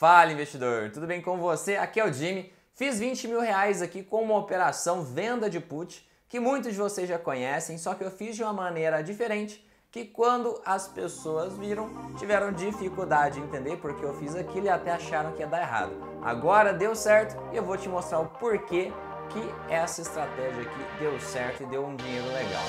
Fala investidor, tudo bem com você? Aqui é o Jimmy. Fiz 20 mil reais aqui com uma operação venda de put que muitos de vocês já conhecem, só que eu fiz de uma maneira diferente que quando as pessoas viram, tiveram dificuldade em entender porque eu fiz aquilo e até acharam que ia dar errado. Agora deu certo e eu vou te mostrar o porquê que essa estratégia aqui deu certo e deu um dinheiro legal.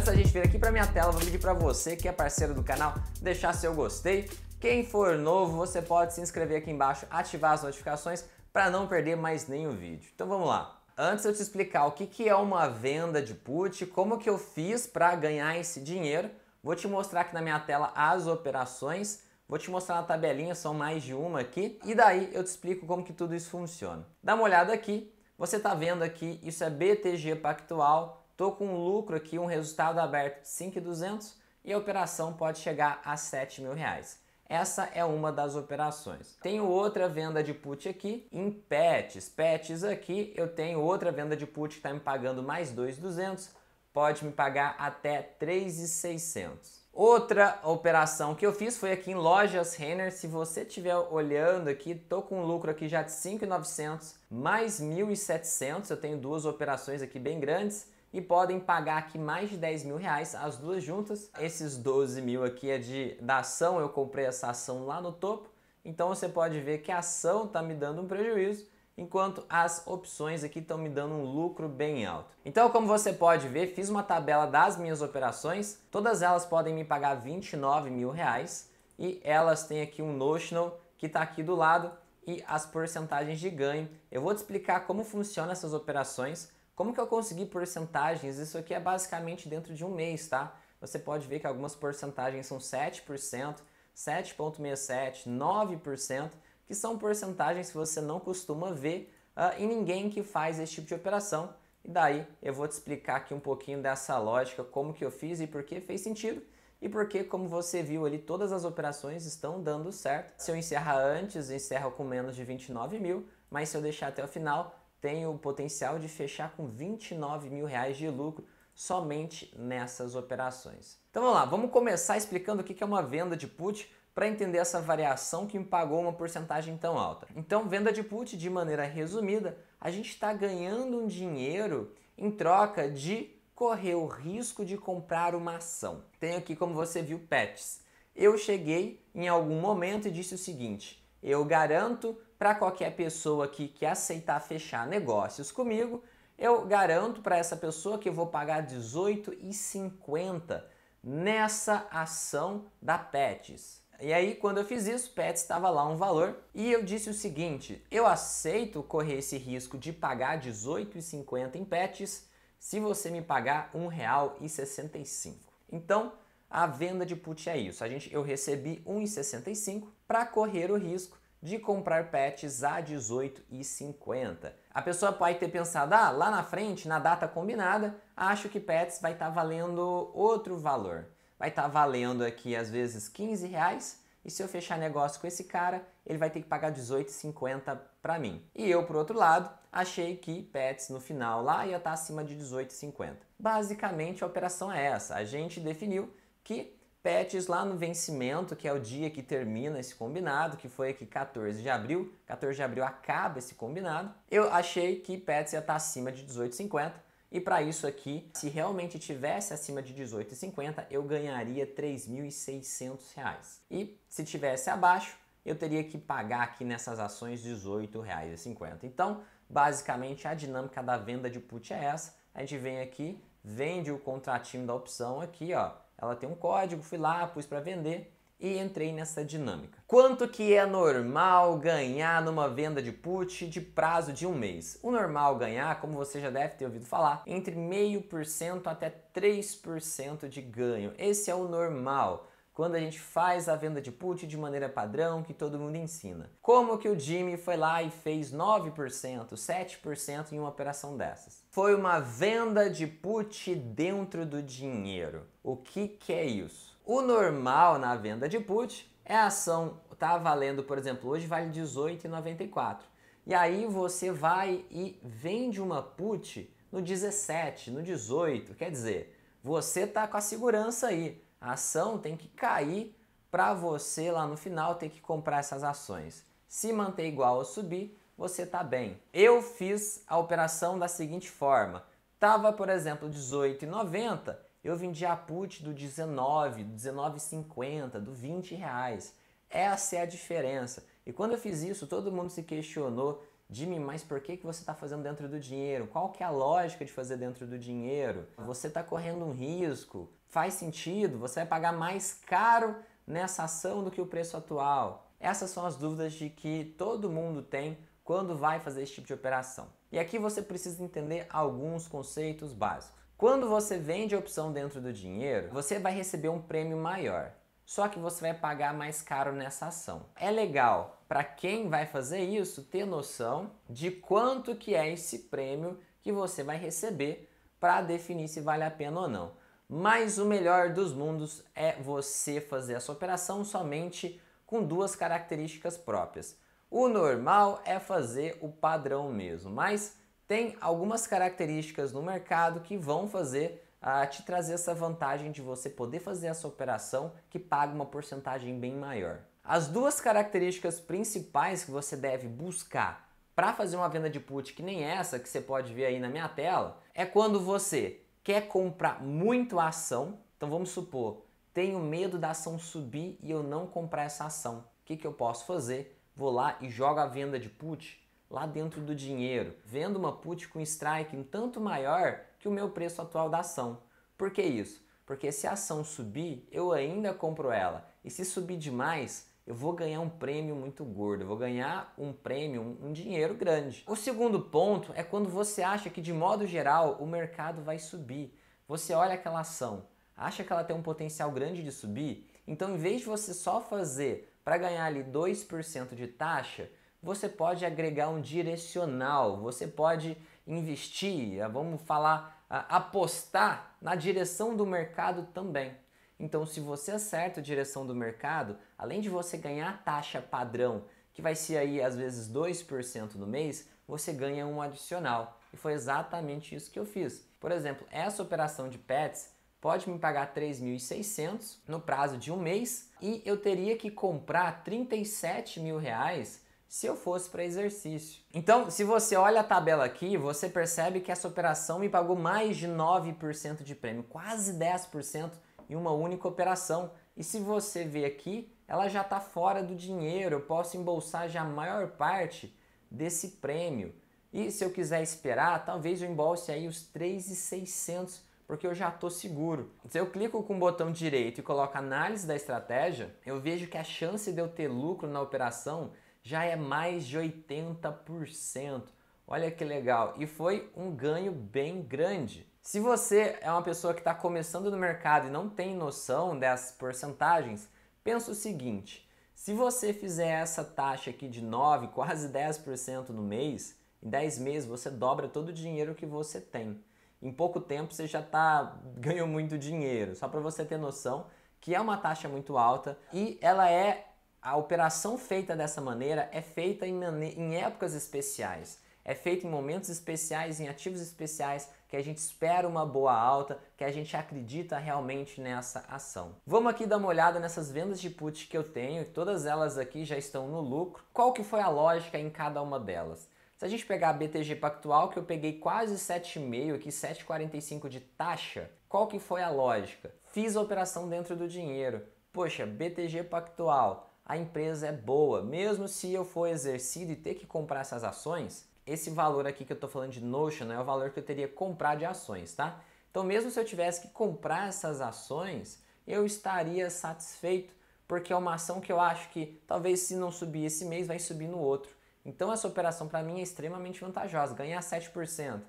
antes da gente vir aqui para minha tela, vou pedir para você que é parceiro do canal deixar seu gostei. Quem for novo, você pode se inscrever aqui embaixo, ativar as notificações para não perder mais nenhum vídeo. Então vamos lá. Antes de eu te explicar o que, que é uma venda de put, como que eu fiz para ganhar esse dinheiro, vou te mostrar aqui na minha tela as operações, vou te mostrar na tabelinha, são mais de uma aqui, e daí eu te explico como que tudo isso funciona. Dá uma olhada aqui, você está vendo aqui, isso é BTG Pactual, Estou com um lucro aqui, um resultado aberto de 5,200 e a operação pode chegar a 7 mil reais. Essa é uma das operações. Tenho outra venda de put aqui em pets. Pets aqui, eu tenho outra venda de put que está me pagando mais 2,200, pode me pagar até 3,600. Outra operação que eu fiz foi aqui em Lojas Renner. Se você estiver olhando aqui, tô com um lucro aqui já de 5,900 mais 1,700. Eu tenho duas operações aqui bem grandes e podem pagar aqui mais de 10 mil reais, as duas juntas. Esses 12 mil aqui é de, da ação, eu comprei essa ação lá no topo, então você pode ver que a ação está me dando um prejuízo, enquanto as opções aqui estão me dando um lucro bem alto. Então, como você pode ver, fiz uma tabela das minhas operações, todas elas podem me pagar 29 mil reais, e elas têm aqui um notional que está aqui do lado, e as porcentagens de ganho. Eu vou te explicar como funcionam essas operações, como que eu consegui porcentagens? Isso aqui é basicamente dentro de um mês, tá? Você pode ver que algumas porcentagens são 7%, 7,67%, 9%, que são porcentagens que você não costuma ver uh, em ninguém que faz esse tipo de operação. E daí eu vou te explicar aqui um pouquinho dessa lógica, como que eu fiz e por que fez sentido. E porque, como você viu ali, todas as operações estão dando certo. Se eu encerrar antes, encerro com menos de 29 mil, mas se eu deixar até o final, tem o potencial de fechar com 29 mil reais de lucro somente nessas operações. Então vamos lá, vamos começar explicando o que é uma venda de put para entender essa variação que me pagou uma porcentagem tão alta. Então, venda de put, de maneira resumida, a gente está ganhando um dinheiro em troca de correr o risco de comprar uma ação. Tenho aqui, como você viu, pets. Eu cheguei em algum momento e disse o seguinte: eu garanto para qualquer pessoa que que aceitar fechar negócios comigo, eu garanto para essa pessoa que eu vou pagar R$18,50 nessa ação da Pets. E aí, quando eu fiz isso, Pets estava lá um valor e eu disse o seguinte: eu aceito correr esse risco de pagar R$18,50 em Pets se você me pagar R$1,65. Então, a venda de put é isso. A gente, eu recebi R$1,65 para correr o risco de comprar pets a 18,50. A pessoa pode ter pensado, ah, lá na frente, na data combinada, acho que pets vai estar tá valendo outro valor. Vai estar tá valendo aqui, às vezes, 15 reais, e se eu fechar negócio com esse cara, ele vai ter que pagar 18,50 para mim. E eu, por outro lado, achei que pets no final lá ia estar tá acima de 18,50. Basicamente, a operação é essa. A gente definiu que patches lá no vencimento, que é o dia que termina esse combinado, que foi aqui 14 de abril. 14 de abril acaba esse combinado. Eu achei que patches ia estar tá acima de 18,50. E para isso aqui, se realmente tivesse acima de 18,50, eu ganharia R$ 3.600. E se tivesse abaixo, eu teria que pagar aqui nessas ações R$ 18,50. Então, basicamente, a dinâmica da venda de put é essa. A gente vem aqui, vende o contratinho da opção aqui, ó, ela tem um código, fui lá, pus para vender e entrei nessa dinâmica. Quanto que é normal ganhar numa venda de put de prazo de um mês? O normal ganhar, como você já deve ter ouvido falar, entre 0,5% até 3% de ganho. Esse é o normal. Quando a gente faz a venda de put de maneira padrão que todo mundo ensina. Como que o Jimmy foi lá e fez 9%, 7% em uma operação dessas? Foi uma venda de put dentro do dinheiro. O que, que é isso? O normal na venda de put é a ação tá valendo, por exemplo, hoje vale 18,94. E aí você vai e vende uma put no 17, no 18, quer dizer, você tá com a segurança aí. A ação tem que cair para você lá no final ter que comprar essas ações. Se manter igual ou subir, você tá bem. Eu fiz a operação da seguinte forma. Tava, por exemplo, 18,90 eu vendia a put do 19, do 19,50, do 20 reais. Essa é a diferença. E quando eu fiz isso, todo mundo se questionou, Jimmy, mas por que, que você está fazendo dentro do dinheiro? Qual que é a lógica de fazer dentro do dinheiro? Você está correndo um risco? Faz sentido? Você vai pagar mais caro nessa ação do que o preço atual? Essas são as dúvidas de que todo mundo tem quando vai fazer esse tipo de operação. E aqui você precisa entender alguns conceitos básicos. Quando você vende a opção dentro do dinheiro, você vai receber um prêmio maior. Só que você vai pagar mais caro nessa ação. É legal para quem vai fazer isso ter noção de quanto que é esse prêmio que você vai receber para definir se vale a pena ou não. Mas o melhor dos mundos é você fazer essa operação somente com duas características próprias. O normal é fazer o padrão mesmo, mas tem algumas características no mercado que vão fazer uh, te trazer essa vantagem de você poder fazer essa operação que paga uma porcentagem bem maior. As duas características principais que você deve buscar para fazer uma venda de put que nem essa que você pode ver aí na minha tela, é quando você quer comprar muito a ação. Então vamos supor, tenho medo da ação subir e eu não comprar essa ação. O que, que eu posso fazer? Vou lá e jogo a venda de put lá dentro do dinheiro, vendo uma put com strike um tanto maior que o meu preço atual da ação. Por que isso? Porque se a ação subir, eu ainda compro ela. E se subir demais, eu vou ganhar um prêmio muito gordo, eu vou ganhar um prêmio, um, dinheiro grande. O segundo ponto é quando você acha que de modo geral o mercado vai subir. Você olha aquela ação, acha que ela tem um potencial grande de subir, então em vez de você só fazer para ganhar ali 2% de taxa, você pode agregar um direcional, você pode investir, eh, vamos falar, apostar na direção do mercado também. Então, se você acerta a direção do mercado, além de você ganhar a taxa padrão, que vai ser aí às vezes 2% no mês, você ganha um adicional. E foi exatamente isso que eu fiz. Por exemplo, essa operação de pets pode me pagar 3.600 no prazo de um mês e eu teria que comprar 37 mil reais se eu fosse para exercício. Então, se você olha a tabela aqui, você percebe que essa operação me pagou mais de 9% de prêmio, quase 10% em uma única operação. E se você vê aqui, ela já está fora do dinheiro, eu posso embolsar já a maior parte desse prêmio. E se eu quiser esperar, talvez eu embolse aí os 3,600, porque eu já estou seguro. Se eu clico com o botão direito e coloco análise da estratégia, eu vejo que a chance de eu ter lucro na operação já é mais de 80%. Olha que legal! E foi um ganho bem grande. Se você é uma pessoa que está começando no mercado e não tem noção dessas porcentagens, pensa o seguinte: se você fizer essa taxa aqui de 9, quase 10% no mês, em 10 meses você dobra todo o dinheiro que você tem. Em pouco tempo você já tá, ganhou muito dinheiro. Só para você ter noção que é uma taxa muito alta e ela é a operação feita dessa maneira é feita em, em épocas especiais. É feita em momentos especiais, em ativos especiais, que a gente espera uma boa alta, que a gente acredita realmente nessa ação. Vamos aqui dar uma olhada nessas vendas de put que eu tenho, todas elas aqui já estão no lucro. Qual que foi a lógica em cada uma delas? Se a gente pegar a BTG Pactual, que eu peguei quase 7,5 aqui, 7,45 de taxa, qual que foi a lógica? Fiz a operação dentro do dinheiro. Poxa, BTG Pactual, a empresa é boa. Mesmo se eu for exercido e ter que comprar essas ações, esse valor aqui que eu estou falando de Notion né, é o valor que eu teria que comprar de ações, tá? Então, mesmo se eu tivesse que comprar essas ações, eu estaria satisfeito, porque é uma ação que eu acho que talvez se não subir esse mês, vai subir no outro. Então, essa operação para mim é extremamente vantajosa, ganhar 7%.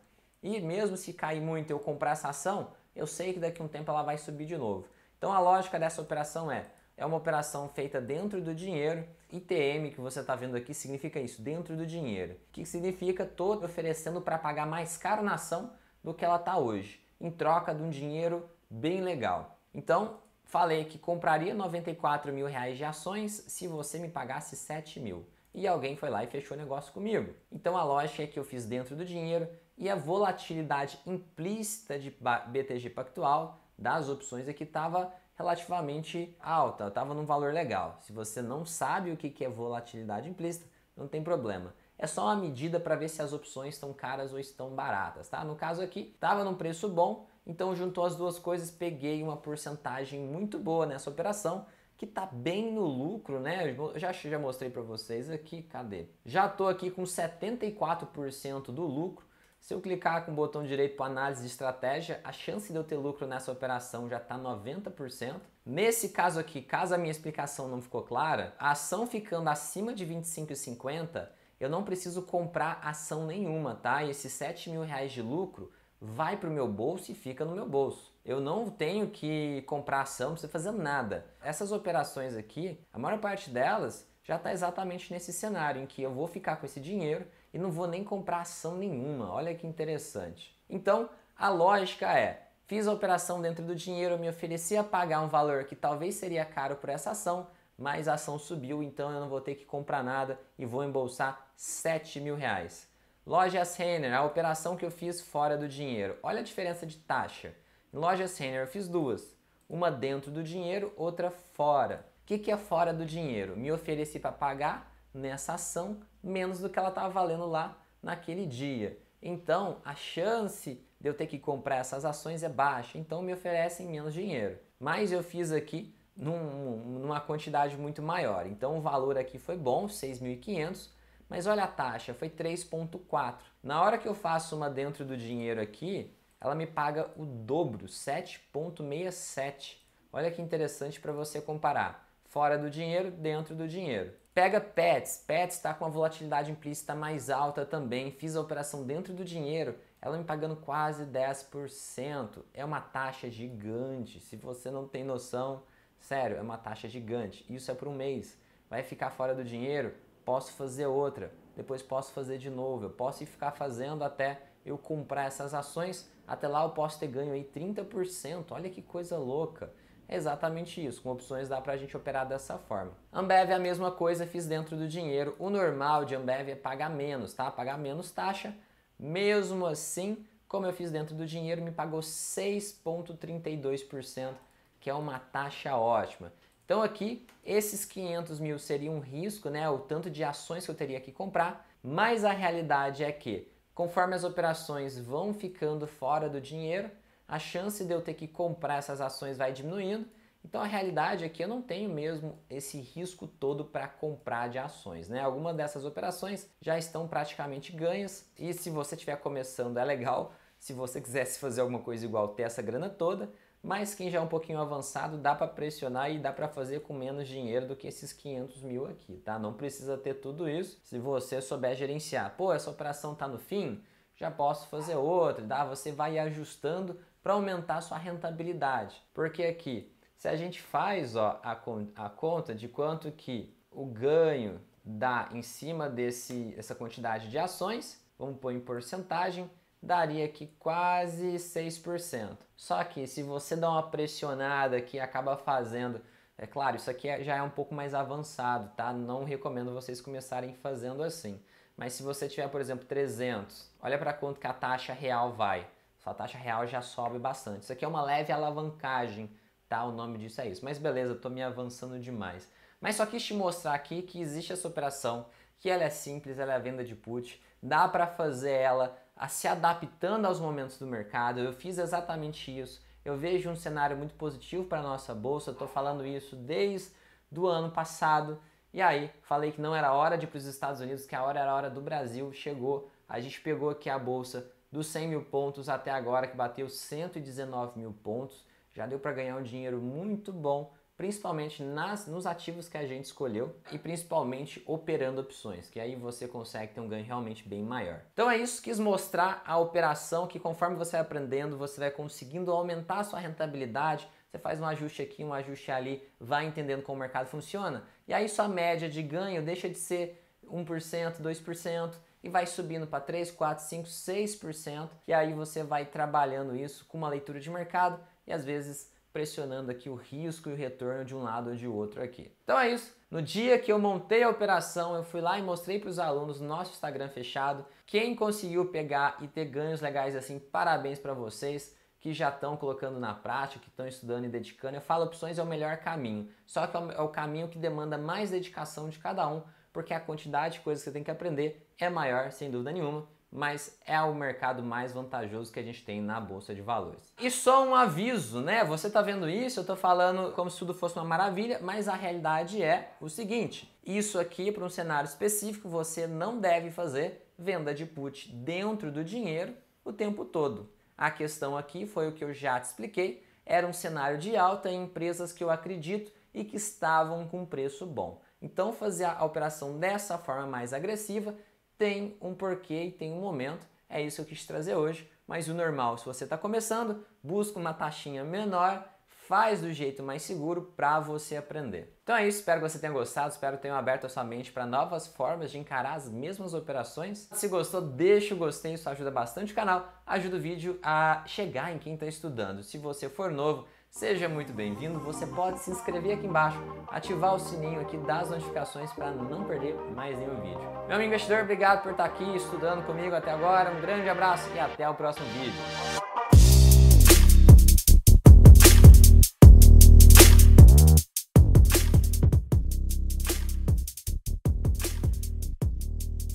E mesmo se cair muito eu comprar essa ação, eu sei que daqui a um tempo ela vai subir de novo. Então, a lógica dessa operação é: é uma operação feita dentro do dinheiro. ITM que você está vendo aqui significa isso, dentro do dinheiro. que significa todo oferecendo para pagar mais caro na ação do que ela está hoje, em troca de um dinheiro bem legal. Então, falei que compraria 94 mil reais de ações se você me pagasse 7 mil. E alguém foi lá e fechou o negócio comigo. Então a lógica é que eu fiz dentro do dinheiro e a volatilidade implícita de BTG Pactual das opções aqui estava relativamente alta, estava num valor legal. Se você não sabe o que é volatilidade implícita, não tem problema. É só uma medida para ver se as opções estão caras ou estão baratas, tá? No caso aqui, estava num preço bom, então juntou as duas coisas, peguei uma porcentagem muito boa nessa operação, que tá bem no lucro, né? Eu já, já mostrei para vocês aqui, cadê? Já tô aqui com 74% do lucro, se eu clicar com o botão direito para análise de estratégia, a chance de eu ter lucro nessa operação já está 90%. Nesse caso aqui, caso a minha explicação não ficou clara, a ação ficando acima de 25,50, eu não preciso comprar ação nenhuma, tá? E esses 7 mil reais de lucro vai para o meu bolso e fica no meu bolso. Eu não tenho que comprar ação, não preciso fazer nada. Essas operações aqui, a maior parte delas já está exatamente nesse cenário em que eu vou ficar com esse dinheiro e não vou nem comprar ação nenhuma. Olha que interessante. Então, a lógica é: fiz a operação dentro do dinheiro, me ofereci a pagar um valor que talvez seria caro por essa ação, mas a ação subiu, então eu não vou ter que comprar nada e vou embolsar 7 mil reais. Lojas Renner, a operação que eu fiz fora do dinheiro. Olha a diferença de taxa. Em lojas Renner eu fiz duas, uma dentro do dinheiro, outra fora. O que, que é fora do dinheiro? Me ofereci para pagar, nessa ação menos do que ela estava valendo lá naquele dia. Então, a chance de eu ter que comprar essas ações é baixa, então me oferecem menos dinheiro. Mas eu fiz aqui num, numa quantidade muito maior. Então, o valor aqui foi bom, 6.500, mas olha a taxa, foi 3.4. Na hora que eu faço uma dentro do dinheiro aqui, ela me paga o dobro, 7.67. Olha que interessante para você comparar fora do dinheiro, dentro do dinheiro. Pega Pets, Pets está com a volatilidade implícita mais alta também. Fiz a operação dentro do dinheiro, ela me pagando quase 10%. É uma taxa gigante. Se você não tem noção, sério, é uma taxa gigante. Isso é por um mês. Vai ficar fora do dinheiro? Posso fazer outra. Depois posso fazer de novo. Eu posso ficar fazendo até eu comprar essas ações. Até lá eu posso ter ganho aí 30%. Olha que coisa louca. É exatamente isso, com opções dá para a gente operar dessa forma. Ambev é a mesma coisa, fiz dentro do dinheiro. O normal de Ambev é pagar menos, tá? Pagar menos taxa. Mesmo assim, como eu fiz dentro do dinheiro, me pagou 6,32%, que é uma taxa ótima. Então aqui, esses 500 mil seria um risco, né? O tanto de ações que eu teria que comprar, mas a realidade é que, conforme as operações vão ficando fora do dinheiro, a chance de eu ter que comprar essas ações vai diminuindo. Então a realidade é que eu não tenho mesmo esse risco todo para comprar de ações, né? Algumas dessas operações já estão praticamente ganhas e se você estiver começando é legal, se você quisesse fazer alguma coisa igual ter essa grana toda, mas quem já é um pouquinho avançado dá para pressionar e dá para fazer com menos dinheiro do que esses 500 mil aqui, tá? Não precisa ter tudo isso se você souber gerenciar. Pô, essa operação tá no fim, já posso fazer outra, tá? Você vai ajustando para aumentar a sua rentabilidade. Porque aqui, se a gente faz ó, a, a conta de quanto que o ganho dá em cima desse essa quantidade de ações, vamos pôr em porcentagem, daria aqui quase 6%. Só que se você dá uma pressionada que acaba fazendo, é claro, isso aqui é, já é um pouco mais avançado, tá? Não recomendo vocês começarem fazendo assim. Mas se você tiver, por exemplo, 300, olha para quanto que a taxa real vai sua taxa real já sobe bastante. Isso aqui é uma leve alavancagem, tá? O nome disso é isso. Mas beleza, estou me avançando demais. Mas só quis te mostrar aqui que existe essa operação, que ela é simples, ela é a venda de put, dá para fazer ela se adaptando aos momentos do mercado. Eu fiz exatamente isso. Eu vejo um cenário muito positivo para a nossa bolsa. Estou falando isso desde do ano passado. E aí, falei que não era hora de ir para os Estados Unidos, que a hora era a hora do Brasil. Chegou, a gente pegou aqui a bolsa, dos 100 mil pontos até agora, que bateu 119 mil pontos. Já deu para ganhar um dinheiro muito bom, principalmente nas, nos ativos que a gente escolheu e principalmente operando opções, que aí você consegue ter um ganho realmente bem maior. Então é isso, quis mostrar a operação que conforme você vai aprendendo, você vai conseguindo aumentar a sua rentabilidade, você faz um ajuste aqui, um ajuste ali, vai entendendo como o mercado funciona, e aí sua média de ganho deixa de ser 1%, 2%, e vai subindo para 3, 4, 5, 6%, e aí você vai trabalhando isso com uma leitura de mercado e às vezes pressionando aqui o risco e o retorno de um lado ou de outro aqui. Então é isso. No dia que eu montei a operação, eu fui lá e mostrei para os alunos nosso Instagram fechado. Quem conseguiu pegar e ter ganhos legais assim, parabéns para vocês que já estão colocando na prática, que estão estudando e dedicando. Eu falo opções é o melhor caminho, só que é o é caminho que demanda mais dedicação de cada um, porque é a quantidade de coisas que você tem que aprender é maior, sem dúvida nenhuma, mas é o mercado mais vantajoso que a gente tem na bolsa de valores. E só um aviso, né? Você tá vendo isso, eu tô falando como se tudo fosse uma maravilha, mas a realidade é o seguinte: isso aqui para um cenário específico você não deve fazer venda de put dentro do dinheiro o tempo todo. A questão aqui foi o que eu já te expliquei, era um cenário de alta em empresas que eu acredito e que estavam com preço bom. Então fazer a operação dessa forma mais agressiva tem um porquê e tem um momento. É isso que eu quis trazer hoje. Mas o normal, se você está começando, busca uma taxinha menor, faz do jeito mais seguro para você aprender. Então é isso, espero que você tenha gostado, espero que tenha aberto a sua mente para novas formas de encarar as mesmas operações. Se gostou, deixa o gostei, isso ajuda bastante o canal, ajuda o vídeo a chegar em quem está estudando. Se você for novo, Seja muito bem-vindo, você pode se inscrever aqui embaixo, ativar o sininho aqui das notificações para não perder mais nenhum vídeo. Meu amigo investidor, obrigado por estar aqui estudando comigo até agora, um grande abraço e até o próximo vídeo.